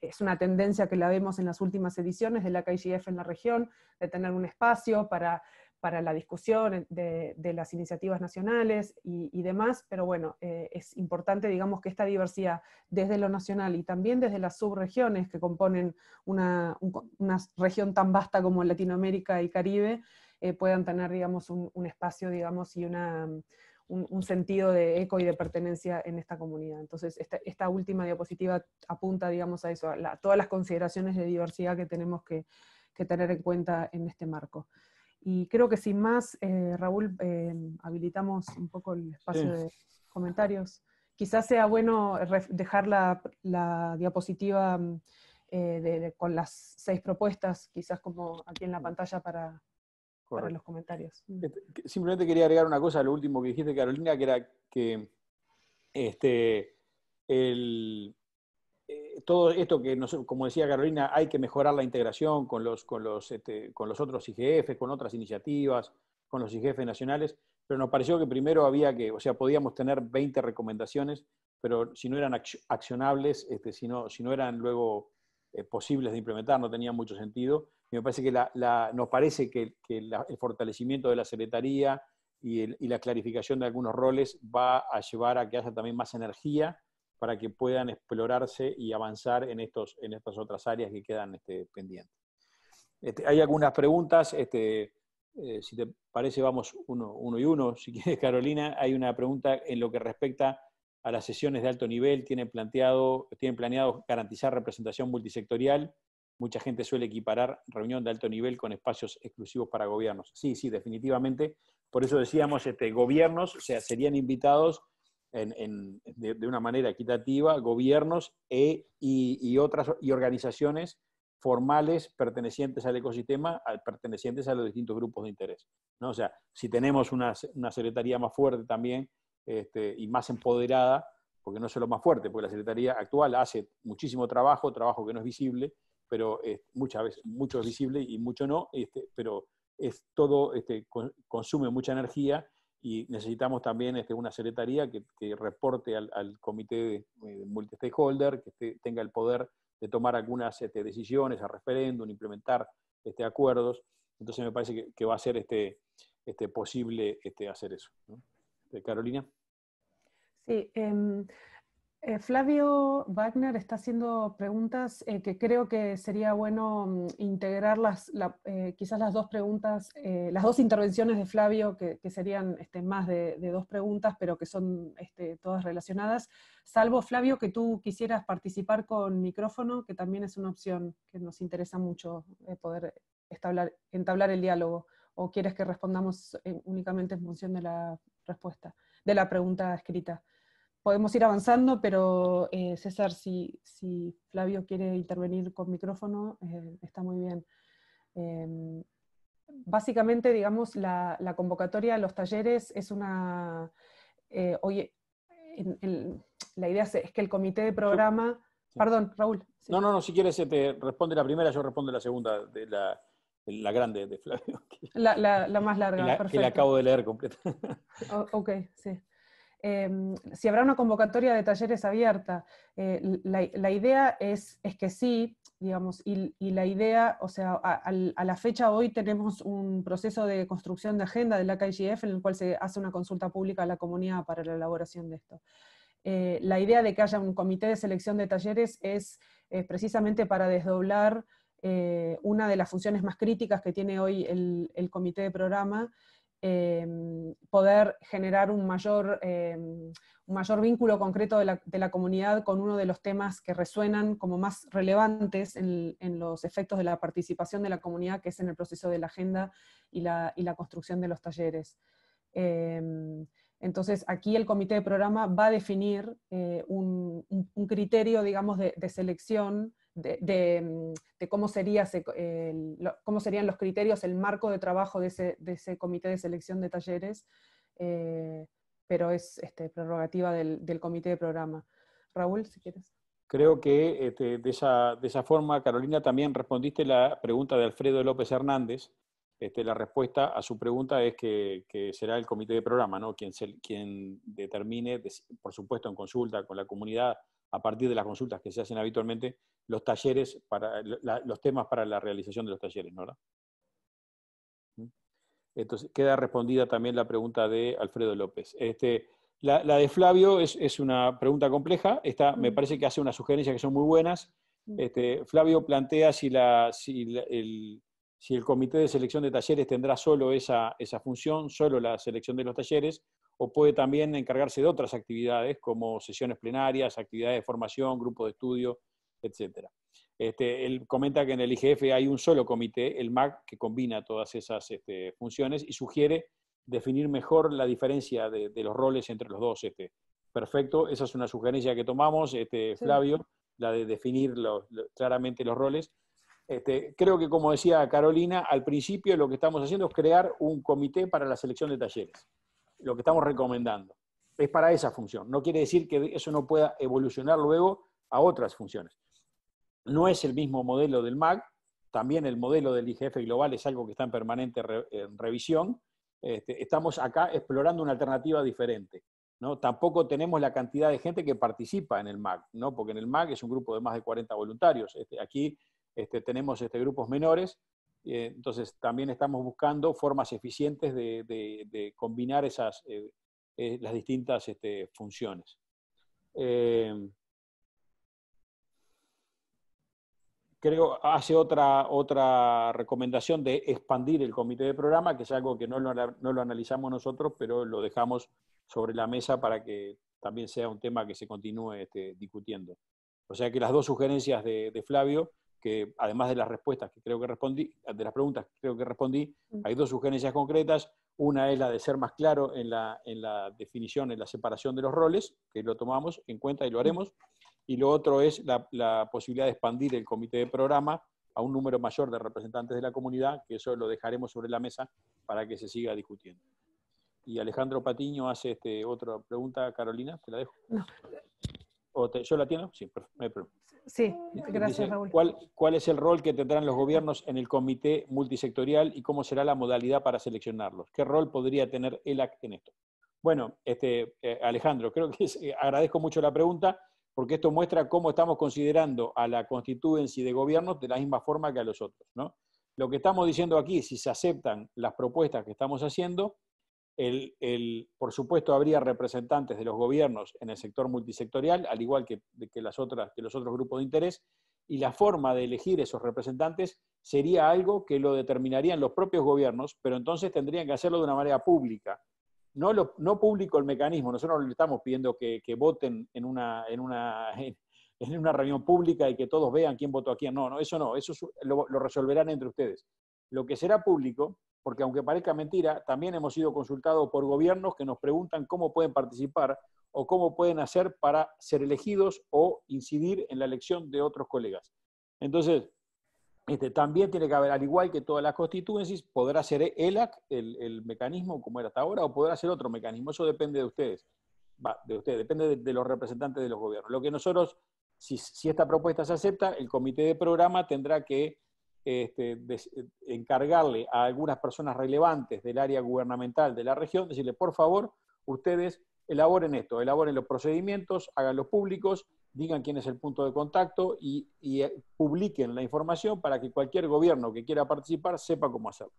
es una tendencia que la vemos en las últimas ediciones del la igf en la región, de tener un espacio para para la discusión de, las iniciativas nacionales y, demás, pero bueno, eh, es importante, digamos, que esta diversidad desde lo nacional y también desde las subregiones que componen una, región tan vasta como Latinoamérica y Caribe, eh, puedan tener, digamos, un, espacio, digamos, y una, um, un, sentido de eco y de pertenencia en esta comunidad. Entonces, esta, última diapositiva apunta, digamos, a eso, a, todas las consideraciones de diversidad que tenemos que tener en cuenta en este marco. Y creo que sin más, eh, Raúl, eh, habilitamos un poco el espacio de comentarios. Quizás sea bueno dejar la, diapositiva mm, eh, con las seis propuestas, quizás como aquí en la pantalla para, los comentarios. Mm. Este, simplemente quería agregar una cosa a lo último que dijiste, Carolina, que era que este, el, todo esto que, como decía Carolina, hay que mejorar la integración con los, con los, este, con los otros IGF, con otras iniciativas, con los IGF nacionales, pero nos pareció que primero había que, o sea, podíamos tener 20 recomendaciones, pero si no eran accionables, este, si, no, si no eran luego eh, posibles de implementar, no tenía mucho sentido. Y me parece que nos parece que, el fortalecimiento de la Secretaría y la clarificación de algunos roles va a llevar a que haya también más energía para que puedan explorarse y avanzar en, estos, en estas otras áreas que quedan este, pendientes. Este, hay algunas preguntas, este, eh, si te parece vamos uno, y uno, si quieres Carolina, hay una pregunta en lo que respecta a las sesiones de alto nivel, tienen, planteado, planeado garantizar representación multisectorial, mucha gente suele equiparar reunión de alto nivel con espacios exclusivos para gobiernos. Sí, sí, definitivamente, por eso decíamos, gobiernos, o sea, serían invitados de, una manera equitativa gobiernos e, y, otras y organizaciones formales pertenecientes al ecosistema, pertenecientes a los distintos grupos de interés. ¿no? O sea, si tenemos una, una secretaría más fuerte también este, y más empoderada, porque no solo más fuerte, porque la secretaría actual hace muchísimo trabajo, trabajo que no es visible, pero eh, muchas veces mucho es visible y mucho no, este, pero es todo este, consume mucha energía y necesitamos también este, una secretaría que, reporte al, comité de, eh, multi-stakeholder, que tenga el poder de tomar algunas este, decisiones a referéndum, implementar este, acuerdos. Entonces me parece que, va a ser este, este posible este, hacer eso. Carolina. Sí, em, eh, Flavio Wagner está haciendo preguntas eh, que creo que sería bueno mm, integrar las, eh, quizás las dos preguntas, las dos intervenciones de Flavio, que, serían este, más de, dos preguntas, pero que son este, todas relacionadas, salvo Flavio que tú quisieras participar con micrófono, que también es una opción que nos interesa mucho poder entablar el diálogo, o quieres que respondamos únicamente en función de la respuesta, de la pregunta escrita podemos ir avanzando, pero eh, César, si, Flavio quiere intervenir con micrófono, eh, está muy bien. Em, básicamente, digamos, la, convocatoria a los talleres es una... Eh, oye, la idea es, que el comité de programa... Perdón, Raúl. No, no, no, si quieres te responde la primera, yo respondo la segunda, de la, grande de Flavio. La, más larga, que perfecto. Que la acabo de leer completa. ok, sí. Em, si habrá una convocatoria de talleres abierta. Eh, la, idea es, que sí, digamos, y, la idea, o sea, a, la fecha hoy tenemos un proceso de construcción de agenda de la KIGF en el cual se hace una consulta pública a la comunidad para la elaboración de esto. Eh, la idea de que haya un comité de selección de talleres es precisamente para desdoblar eh, una de las funciones más críticas que tiene hoy el comité de programa, Em, poder generar un mayor, em, vínculo concreto de la, comunidad con uno de los temas que resuenan como más relevantes en, los efectos de la participación de la comunidad, que es en el proceso de la agenda y la, construcción de los talleres. Em, entonces, aquí el comité de programa va a definir eh, un, criterio, digamos, de selección Mm, de, cómo, sería serían los criterios, el marco de trabajo de ese, comité de selección de talleres, eh, pero es este, prerrogativa del, comité de programa. Raúl, si quieres. Creo que este, de, esa, forma, Carolina, también respondiste la pregunta de Alfredo López Hernández, este, la respuesta a su pregunta es que, será el comité de programa, ¿no? quien determine, por supuesto en consulta con la comunidad, a partir de las consultas que se hacen habitualmente, los talleres, para, los temas para la realización de los talleres, ¿no? ¿Mm? Entonces, queda respondida también la pregunta de Alfredo López. Este, la, de Flavio es, una pregunta compleja. Esta me mm. parece que hace unas sugerencias que son muy buenas. Mm. Este, Flavio plantea si, la, si, el, comité de selección de talleres tendrá solo esa, esa función, solo la selección de los talleres, o puede también encargarse de otras actividades como sesiones plenarias, actividades de formación, grupos de estudio, etc. Este, él comenta que en el IGF hay un solo comité, el MAC, que combina todas esas este, funciones y sugiere definir mejor la diferencia de, los roles entre los dos. Este. Perfecto, esa es una sugerencia que tomamos, Flavio, la de definir claramente los roles. creo que, como decía Carolina, al principio lo que estamos haciendo es crear un comité para la selección de talleres lo que estamos recomendando. Es para esa función. No quiere decir que eso no pueda evolucionar luego a otras funciones. No es el mismo modelo del MAC, también el modelo del IGF global es algo que está en permanente revisión. Este, estamos acá explorando una alternativa diferente. ¿no? Tampoco tenemos la cantidad de gente que participa en el MAC, ¿no? porque en el MAC es un grupo de más de 40 voluntarios. Este, aquí este, tenemos este, grupos menores eh, entonces, también estamos buscando formas eficientes de, combinar esas, eh, eh, las distintas este, funciones. creo, hace otra, otra recomendación de expandir el comité de programa, que es algo que no lo, analizamos nosotros, pero lo dejamos sobre la mesa para que también sea un tema que se continúe este, discutiendo. O sea que las dos sugerencias de Flavio que además de las respuestas que creo que respondí, de las preguntas que creo que respondí, mm. hay dos sugerencias concretas. Una es la de ser más claro en la, en la definición, en la separación de los roles, que lo tomamos en cuenta y lo mm. haremos. Y lo otro es la, posibilidad de expandir el comité de programa a un número mayor de representantes de la comunidad, que eso lo dejaremos sobre la mesa para que se siga discutiendo. Y Alejandro Patiño hace este, otra pregunta. Carolina, te la dejo. ¿Yo la tengo? Sí, ah, gracias Raúl. ¿cuál, es el rol que tendrán los gobiernos en el comité multisectorial y cómo será la modalidad para seleccionarlos? ¿Qué rol podría tener el ELAC en esto? Bueno, este, eh, Alejandro, creo que eh, agradezco mucho la pregunta porque esto muestra cómo estamos considerando a la constituency de gobiernos de la misma forma que a los otros. ¿no? Lo que estamos diciendo aquí, si se aceptan las propuestas que estamos haciendo, por supuesto, habría representantes de los gobiernos en el sector multisectorial, al igual que, que, las otras, que los otros grupos de interés, y la forma de elegir esos representantes sería algo que lo determinarían los propios gobiernos, pero entonces tendrían que hacerlo de una manera pública. No, no público el mecanismo, nosotros no le estamos pidiendo que, voten en una, en, una, en una reunión pública y que todos vean quién votó a quién. No, no, eso no, eso lo resolverán entre ustedes. Lo que será público porque aunque parezca mentira, también hemos sido consultados por gobiernos que nos preguntan cómo pueden participar o cómo pueden hacer para ser elegidos o incidir en la elección de otros colegas. Entonces, este, también tiene que haber, al igual que todas las constituencias podrá ser ELAC el, el, mecanismo como era hasta ahora o podrá ser otro mecanismo. Eso depende de ustedes, Va, de ustedes, depende de, los representantes de los gobiernos. Lo que nosotros, si, esta propuesta se acepta, el comité de programa tendrá que este, de, eh, encargarle a algunas personas relevantes del área gubernamental de la región, decirle, por favor, ustedes elaboren esto, elaboren los procedimientos, los públicos, digan quién es el punto de contacto y, eh, publiquen la información para que cualquier gobierno que quiera participar sepa cómo hacerlo.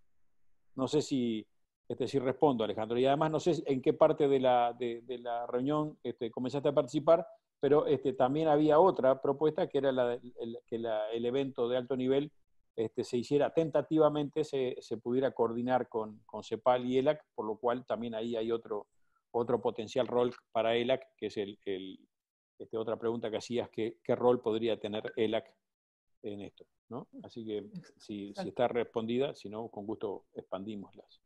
No sé si, este, si respondo, Alejandro, y además no sé en qué parte de la, de, la reunión este, comenzaste a participar, pero este, también había otra propuesta que era la, el, que el evento de alto nivel este, se hiciera tentativamente, se, pudiera coordinar con, CEPAL y ELAC, por lo cual también ahí hay otro, otro potencial rol para ELAC, que es el, este, otra pregunta que hacías, ¿qué, ¿qué, rol podría tener ELAC en esto? ¿no? Así que si, está respondida, si no, con gusto expandimoslas.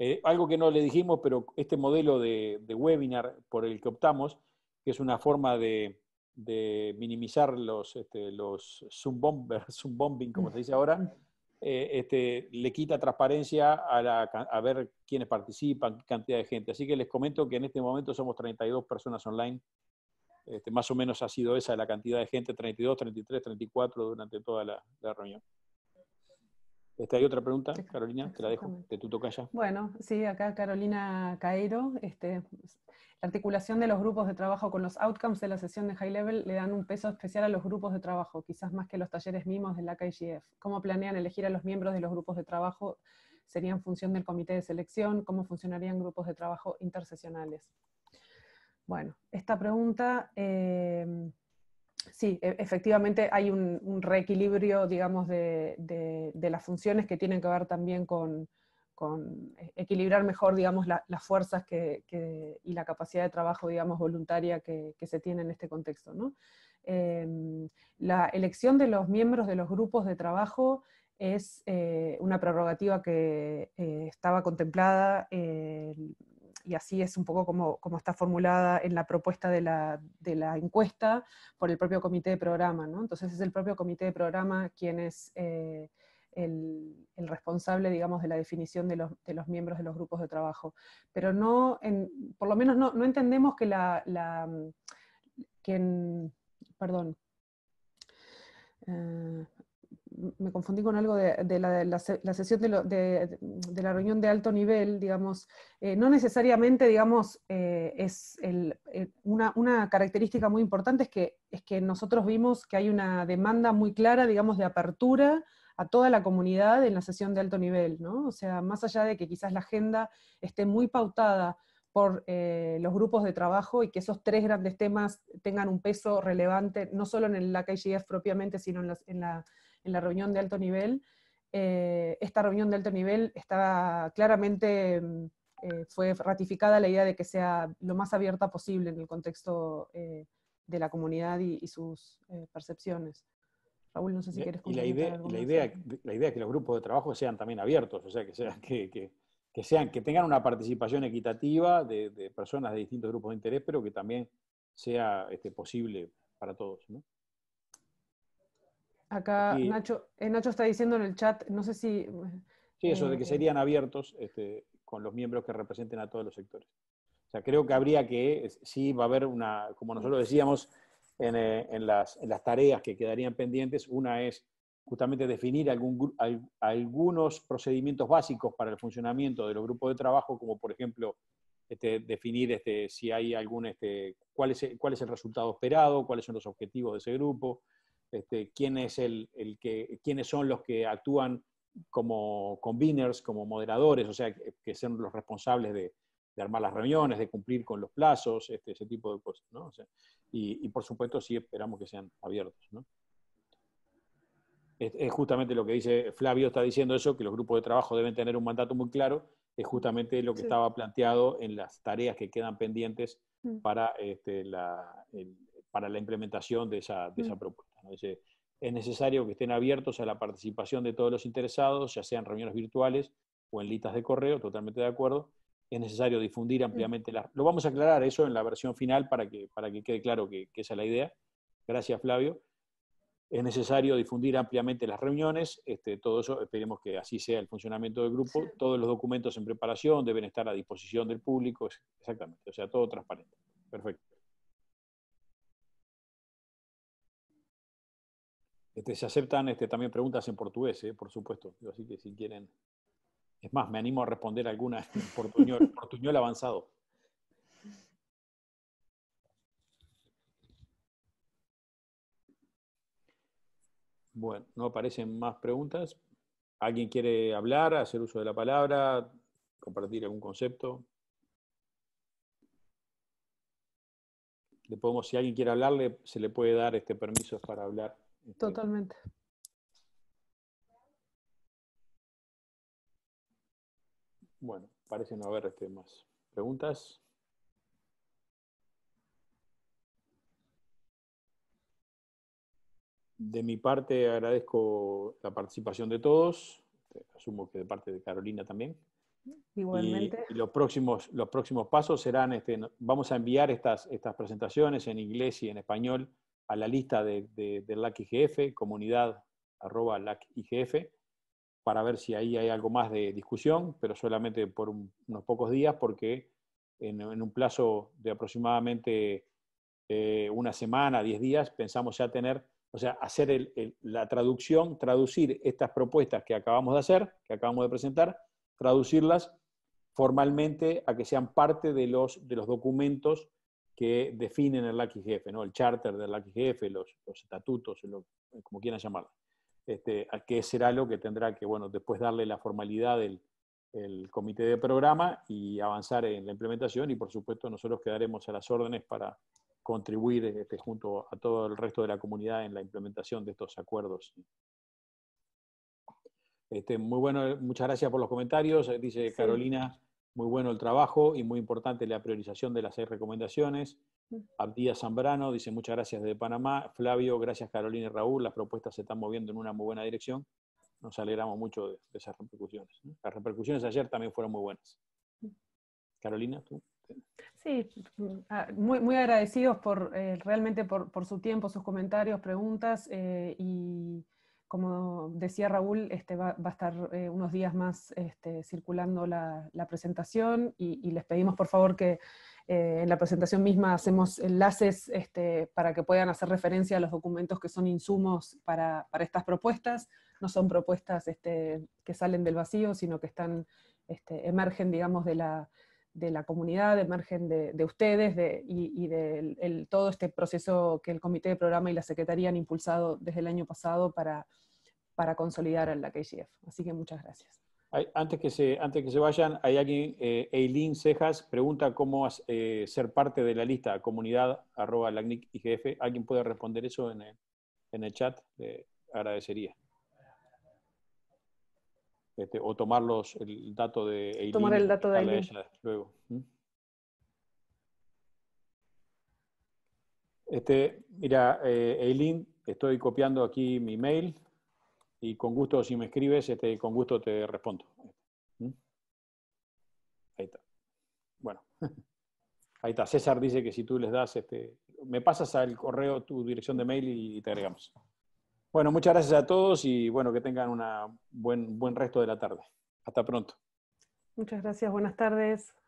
Eh, algo que no le dijimos, pero este modelo de, webinar por el que optamos, que es una forma de, de minimizar los, este, los zoom, bombers zoom bombing, como se dice ahora, eh, este, le quita transparencia a, ver quiénes participan, cantidad de gente. Así que les comento que en este momento somos 32 personas online. Este, más o menos ha sido esa la cantidad de gente, 32, 33, 34 durante toda la reunión. Este, ¿Hay otra pregunta, Carolina? Te la dejo, que tú tocas ya. Bueno, sí, acá Carolina Cairo. Este, la articulación de los grupos de trabajo con los outcomes de la sesión de High Level le dan un peso especial a los grupos de trabajo, quizás más que los talleres mismos de la KIGF. ¿Cómo planean elegir a los miembros de los grupos de trabajo? ¿Sería en función del comité de selección? ¿Cómo funcionarían grupos de trabajo interseccionales? Bueno, esta pregunta... Eh, sí, e, efectivamente hay un, reequilibrio, digamos, de, las funciones que tienen que ver también con, e, equilibrar mejor, digamos, las fuerzas y la capacidad de trabajo, digamos, voluntaria que, se tiene en este contexto. ¿no? Em, la elección de los miembros de los grupos de trabajo es eh, una prerrogativa que eh, estaba contemplada eh, y así es un poco como, como está formulada en la propuesta de la, de la, encuesta por el propio comité de programa. ¿no? Entonces es el propio comité de programa quien es eh, el, responsable, digamos, de la definición de los, miembros de los grupos de trabajo. Pero no, por lo menos no, entendemos que la... la mm, perdón. Eh, me confundí con algo de, la, sesión de, la reunión de alto nivel, digamos, eh, no necesariamente, digamos, eh, es eh, una, característica muy importante es que, es que nosotros vimos que hay una demanda muy clara, digamos, de apertura a toda la comunidad en la sesión de alto nivel, ¿no? O sea, más allá de que quizás la agenda esté muy pautada por los grupos de trabajo y que esos tres grandes temas tengan un peso relevante, no solo en la KGF propiamente, sino en, la, en la reunión de alto nivel. Eh, esta reunión de alto nivel estaba claramente mm, eh, fue ratificada la idea de que sea lo más abierta posible en el contexto eh, de la comunidad y, sus percepciones. Raúl, no sé si quieres comentar. Y la idea, la, idea, es que los grupos de trabajo sean también abiertos, o sea, que, sean, que tengan una participación equitativa de, personas de distintos grupos de interés, pero que también sea este, posible para todos. ¿no? Acá Nacho, eh, Nacho está diciendo en el chat, no sé si... Sí, eso de que eh, serían abiertos este, con los miembros que representen a todos los sectores. O sea, creo que habría que, sí, va a haber una, como nosotros decíamos, eh, en, las, tareas que quedarían pendientes, una es justamente definir algún, algunos procedimientos básicos para el funcionamiento de los grupos de trabajo, como por ejemplo este, definir este, si hay algún, cuál, es, cuál es el resultado esperado, cuáles son los objetivos de ese grupo, este, quiénes son los que actúan como conveners, como moderadores, o sea, que, sean los responsables de, armar las reuniones, de cumplir con los plazos, este, ese tipo de cosas. y, por supuesto, sí esperamos que sean abiertos. Es, justamente lo que dice Flavio, está diciendo eso, que los grupos de trabajo deben tener un mandato muy claro, es justamente lo que estaba planteado en las tareas que quedan pendientes mm. este, para, la, implementación de esa mm. propuesta es necesario que estén abiertos a la participación de todos los interesados, ya sean reuniones virtuales o en listas de correo, totalmente de acuerdo. Es necesario difundir ampliamente las... Lo vamos a aclarar eso en la versión final para que, para que quede claro que, que esa es la idea. Gracias, Flavio. Es necesario difundir ampliamente las reuniones, este, todo eso, esperemos que así sea el funcionamiento del grupo. Todos los documentos en preparación deben estar a disposición del público, exactamente, o sea, todo transparente. Perfecto. Este, se aceptan este, también preguntas en portugués, eh, por supuesto. Así que si quieren. Es más, me animo a responder alguna en portuñol, avanzado. Bueno, no aparecen más preguntas. ¿Alguien quiere hablar, hacer uso de la palabra, compartir algún concepto? Le podemos, si alguien quiere hablarle se le puede dar este permiso para hablar. Este, Totalmente. Bueno, parece no haber este, más preguntas. De mi parte agradezco la participación de todos, asumo que de parte de Carolina también. Igualmente. Y, los, próximos, los próximos pasos serán, este, vamos a enviar estas, estas presentaciones en inglés y en español a la lista de, de, LAC IGF, comunidad arroba IGF, para ver si ahí hay algo más de discusión, pero solamente por unos pocos días, porque en, un plazo de aproximadamente eh, una semana, 10 días, pensamos ya tener, o sea, hacer la traducción, traducir estas propuestas que acabamos de hacer, que acabamos de presentar, traducirlas formalmente a que sean parte de los, de los documentos que definen el Lucky ¿no? el charter del Lucky los, estatutos, eh, como quieran llamarlo. Este, a qué será lo que tendrá que, bueno, después darle la formalidad del comité de programa y avanzar en la implementación y por supuesto nosotros quedaremos a las órdenes para contribuir este, junto a todo el resto de la comunidad en la implementación de estos acuerdos. Este, muy bueno, muchas gracias por los comentarios, eh, dice Carolina muy bueno el trabajo y muy importante la priorización de las seis recomendaciones. Mm. Abdía Zambrano dice muchas gracias desde Panamá. Flavio, gracias Carolina y Raúl. Las propuestas se están moviendo en una muy buena dirección. Nos alegramos mucho de, esas repercusiones. Las repercusiones ayer también fueron muy buenas. Mm. Carolina, tú. Sí, muy, muy agradecidos por eh, realmente por, su tiempo, sus comentarios, preguntas eh, y como decía Raúl, este, va, a estar eh, unos días más este, circulando la, presentación y, les pedimos por favor que eh, en la presentación misma hacemos enlaces este, para que puedan hacer referencia a los documentos que son insumos para, estas propuestas. No son propuestas que salen del vacío, sino que emergen, digamos, de la, de la comunidad, de de, de ustedes y, de todo este proceso que el comité de programa y la secretaría han impulsado desde el año pasado para, consolidar a la KGF. Así que muchas gracias. antes, que se, antes que se vayan, hay alguien, eh, Eileen Cejas, pregunta cómo eh, ser parte de la lista comunidad arroba ¿Alguien puede responder eso en el, chat? agradecería este, o tomar el dato de Eileen. Tomar el dato de Eileen. luego. ¿Mm? Este, mira, eh, Eileen, estoy copiando aquí mi mail y con gusto, si me escribes, este, con gusto te respondo. ¿Mm? Ahí está. Bueno, ahí está. César dice que si tú les das, este, me pasas al correo tu dirección de mail y te agregamos. Bueno, muchas gracias a todos y bueno, que tengan un buen, buen resto de la tarde. Hasta pronto. Muchas gracias, buenas tardes.